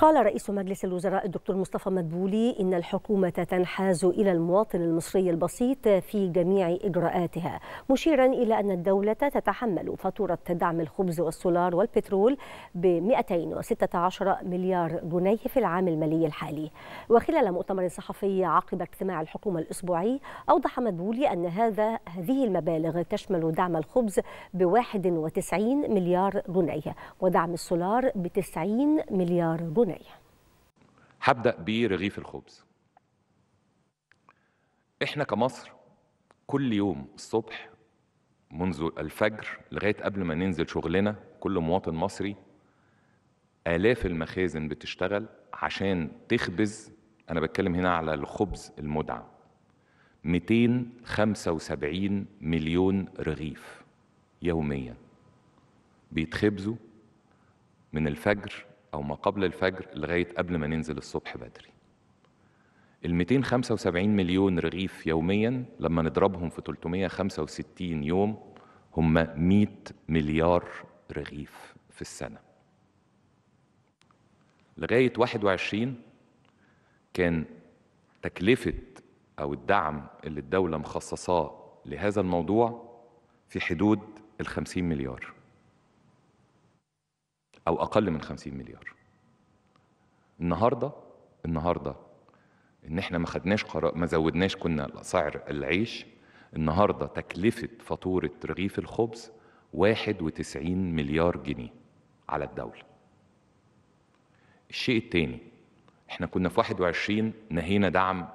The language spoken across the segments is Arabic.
قال رئيس مجلس الوزراء الدكتور مصطفى مدبولي إن الحكومة تنحاز إلى المواطن المصري البسيط في جميع إجراءاتها مشيرا إلى أن الدولة تتحمل فاتورة دعم الخبز والسولار والبترول ب 216 مليار جنيه في العام المالي الحالي وخلال مؤتمر صحفي عقب اجتماع الحكومة الأسبوعي أوضح مدبولي أن هذا هذه المبالغ تشمل دعم الخبز ب 91 مليار جنيه ودعم السولار ب 90 مليار جنيه الغنية هبدأ برغيف الخبز احنا كمصر كل يوم الصبح منذ الفجر لغاية قبل ما ننزل شغلنا كل مواطن مصري آلاف المخازن بتشتغل عشان تخبز أنا بتكلم هنا على الخبز المدعم 275 مليون رغيف يوميا بيتخبزوا من الفجر أو ما قبل الفجر لغاية قبل ما ننزل الصبح بدري ال 275 مليون رغيف يوميا لما نضربهم في 365 يوم هم 100 مليار رغيف في السنة لغاية 21 كان تكلفة أو الدعم اللي الدولة مخصصاه لهذا الموضوع في حدود ال 50 مليار أو أقل من 50 مليار النهاردة النهاردة إن إحنا ما خدناش قرار ما زودناش كنا سعر العيش النهاردة تكلفة فاتورة رغيف الخبز 91 مليار جنيه على الدولة الشيء الثاني احنا كنا في 21 نهينا دعم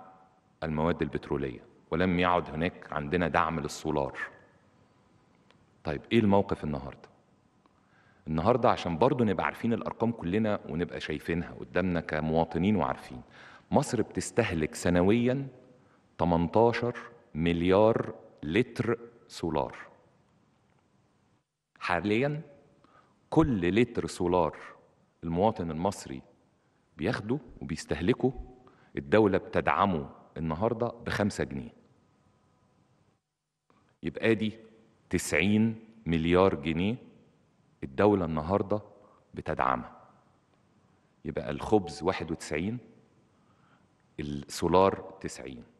المواد البترولية ولم يعد هناك عندنا دعم للسولار طيب ايه الموقف النهارده النهارده عشان برضه نبقى عارفين الارقام كلنا ونبقى شايفينها قدامنا كمواطنين وعارفين مصر بتستهلك سنويا 18 مليار لتر سولار حاليا كل لتر سولار المواطن المصري بياخده وبيستهلكه الدولة بتدعمه النهاردة بخمسة جنيه يبقى دي تسعين مليار جنيه الدولة النهاردة بتدعمها يبقى الخبز 91 السولار 90